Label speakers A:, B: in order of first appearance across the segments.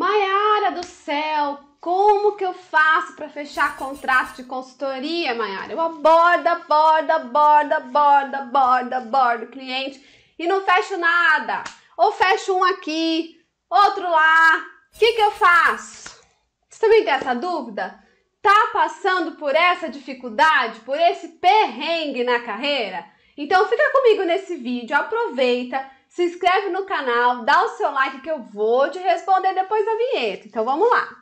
A: Maiara do céu, como que eu faço para fechar contrato de consultoria, Maiara? Eu abordo, abordo, abordo, abordo, abordo, abordo o cliente e não fecho nada. Ou fecho um aqui, outro lá. O que, que eu faço? Você também tem essa dúvida? Tá passando por essa dificuldade, por esse perrengue na carreira? Então fica comigo nesse vídeo, aproveita se inscreve no canal, dá o seu like que eu vou te responder depois da vinheta. Então vamos lá!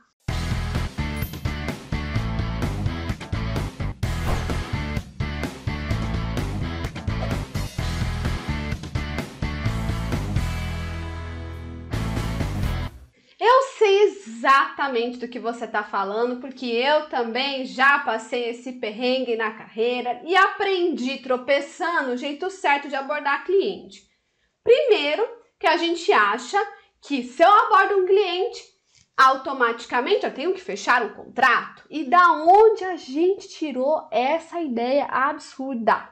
A: Eu sei exatamente do que você está falando, porque eu também já passei esse perrengue na carreira e aprendi tropeçando o jeito certo de abordar cliente. Primeiro, que a gente acha que se eu abordo um cliente, automaticamente eu tenho que fechar um contrato. E da onde a gente tirou essa ideia absurda?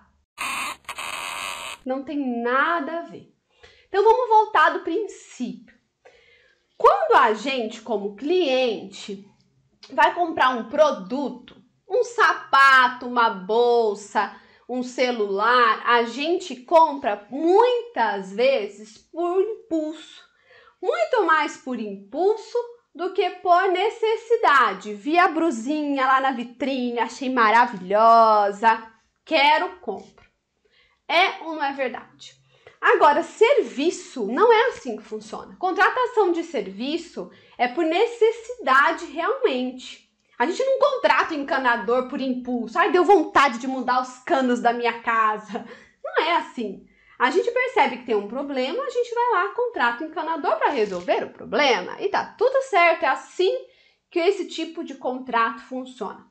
A: Não tem nada a ver. Então vamos voltar do princípio. Quando a gente, como cliente, vai comprar um produto, um sapato, uma bolsa, um celular, a gente compra muitas vezes por impulso, muito mais por impulso do que por necessidade. Vi a brusinha lá na vitrine, achei maravilhosa, quero, compro. É ou não é verdade? Agora, serviço não é assim que funciona. Contratação de serviço é por necessidade realmente. A gente não contrata o encanador por impulso. Ai, deu vontade de mudar os canos da minha casa. Não é assim. A gente percebe que tem um problema, a gente vai lá, contrata o encanador para resolver o problema e tá tudo certo. É assim que esse tipo de contrato funciona.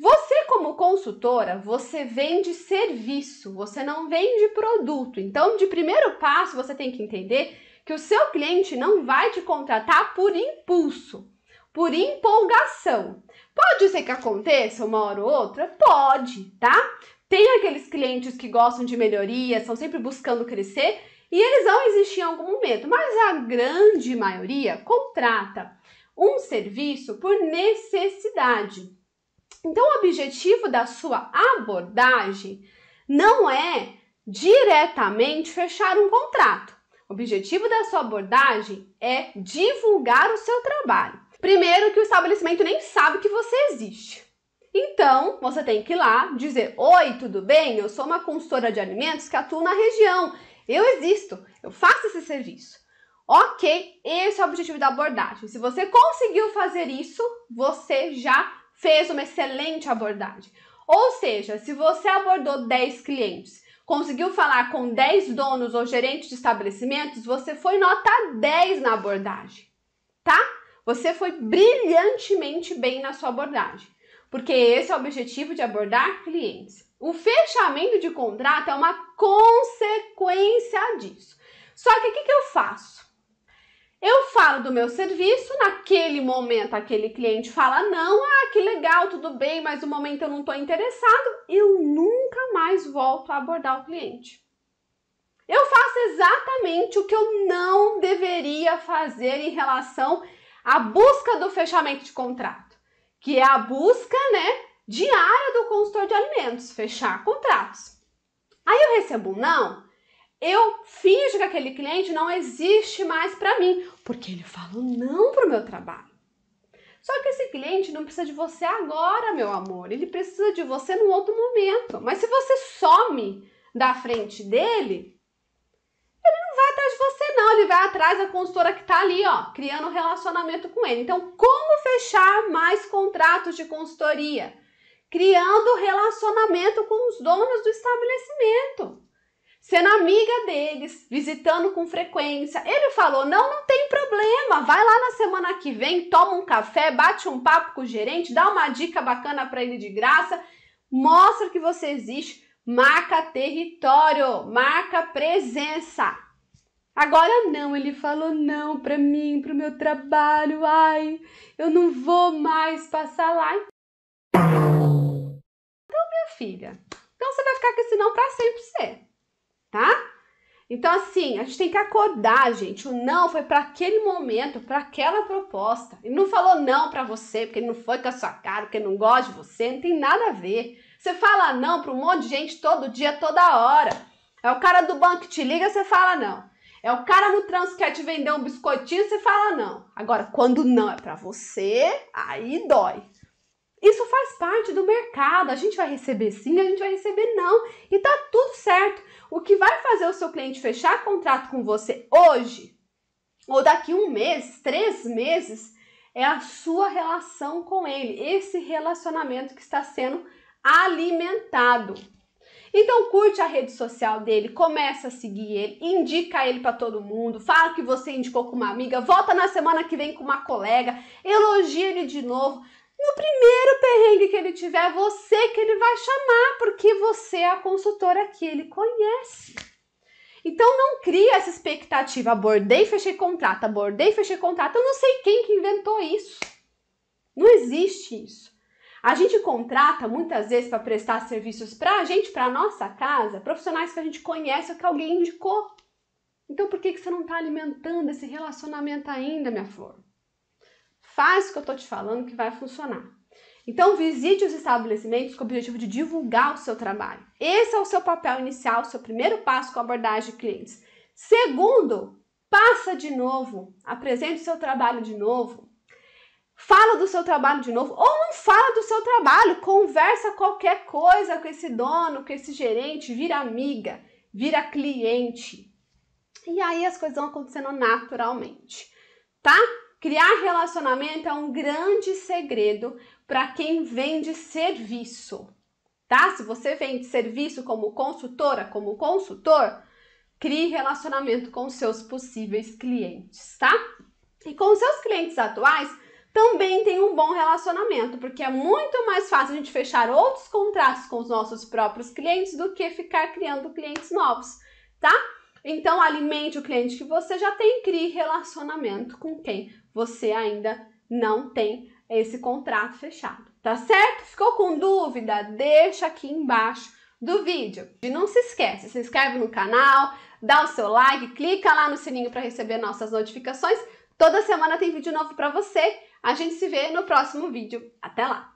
A: Você, como consultora, você vende serviço, você não vende produto. Então, de primeiro passo, você tem que entender que o seu cliente não vai te contratar por impulso por empolgação. Pode ser que aconteça uma hora ou outra? Pode, tá? Tem aqueles clientes que gostam de melhoria, estão sempre buscando crescer e eles vão existir em algum momento, mas a grande maioria contrata um serviço por necessidade. Então, o objetivo da sua abordagem não é diretamente fechar um contrato. O objetivo da sua abordagem é divulgar o seu trabalho. Primeiro que o estabelecimento nem sabe que você existe. Então, você tem que ir lá dizer: "Oi, tudo bem? Eu sou uma consultora de alimentos que atua na região. Eu existo, eu faço esse serviço." OK, esse é o objetivo da abordagem. Se você conseguiu fazer isso, você já fez uma excelente abordagem. Ou seja, se você abordou 10 clientes, conseguiu falar com 10 donos ou gerentes de estabelecimentos, você foi nota 10 na abordagem, tá? Você foi brilhantemente bem na sua abordagem, porque esse é o objetivo de abordar clientes. O fechamento de contrato é uma consequência disso. Só que o que, que eu faço? Eu falo do meu serviço, naquele momento aquele cliente fala não, ah, que legal, tudo bem, mas no momento eu não estou interessado, eu nunca mais volto a abordar o cliente. Eu faço exatamente o que eu não deveria fazer em relação a busca do fechamento de contrato, que é a busca, né, diária do consultor de alimentos, fechar contratos. Aí eu recebo um não, eu finjo que aquele cliente não existe mais para mim, porque ele falou não para o meu trabalho. Só que esse cliente não precisa de você agora, meu amor. Ele precisa de você num outro momento. Mas se você some da frente dele, vai atrás de você, não. Ele vai atrás da consultora que tá ali, ó, criando um relacionamento com ele. Então, como fechar mais contratos de consultoria? Criando relacionamento com os donos do estabelecimento. Sendo amiga deles, visitando com frequência. Ele falou: não, não tem problema. Vai lá na semana que vem, toma um café, bate um papo com o gerente, dá uma dica bacana para ele de graça, mostra que você existe marca território, marca presença. Agora não, ele falou não para mim, para o meu trabalho. Ai, eu não vou mais passar lá. Então, minha filha, então você vai ficar com esse não para sempre você, tá? Então assim, a gente tem que acordar, gente. O não foi para aquele momento, para aquela proposta. Ele não falou não para você porque ele não foi com a sua cara, porque ele não gosta de você, não tem nada a ver. Você fala não para um monte de gente todo dia, toda hora. É o cara do banco que te liga, você fala não. É o cara no trânsito que quer te vender um biscoitinho, você fala não. Agora, quando não é para você, aí dói. Isso faz parte do mercado. A gente vai receber sim, a gente vai receber não. E tá tudo certo. O que vai fazer o seu cliente fechar contrato com você hoje, ou daqui um mês, três meses, é a sua relação com ele, esse relacionamento que está sendo alimentado. Então curte a rede social dele, começa a seguir ele, indica ele para todo mundo, fala que você indicou com uma amiga, volta na semana que vem com uma colega, elogia ele de novo. No primeiro perrengue que ele tiver, é você que ele vai chamar, porque você é a consultora que ele conhece. Então não cria essa expectativa, abordei, fechei contrato, abordei, fechei contrato. Eu não sei quem que inventou isso. Não existe isso. A gente contrata muitas vezes para prestar serviços para a gente, para nossa casa, profissionais que a gente conhece ou que alguém indicou. Então por que, que você não está alimentando esse relacionamento ainda, minha flor? Faz o que eu estou te falando que vai funcionar. Então visite os estabelecimentos com o objetivo de divulgar o seu trabalho. Esse é o seu papel inicial, seu primeiro passo com a abordagem de clientes. Segundo, passa de novo, apresente o seu trabalho de novo, fala do seu trabalho de novo, ou não fala do seu trabalho, conversa qualquer coisa com esse dono, com esse gerente, vira amiga, vira cliente. E aí as coisas vão acontecendo naturalmente, tá? Criar relacionamento é um grande segredo para quem vende serviço, tá? Se você vende serviço como consultora, como consultor, crie relacionamento com seus possíveis clientes, tá? E com seus clientes atuais, também tem um bom relacionamento, porque é muito mais fácil a gente fechar outros contratos com os nossos próprios clientes do que ficar criando clientes novos, tá? Então, alimente o cliente que você já tem, crie relacionamento com quem você ainda não tem esse contrato fechado, tá certo? Ficou com dúvida? Deixa aqui embaixo do vídeo. E não se esquece, se inscreve no canal, dá o seu like, clica lá no sininho para receber nossas notificações. Toda semana tem vídeo novo para você. A gente se vê no próximo vídeo. Até lá!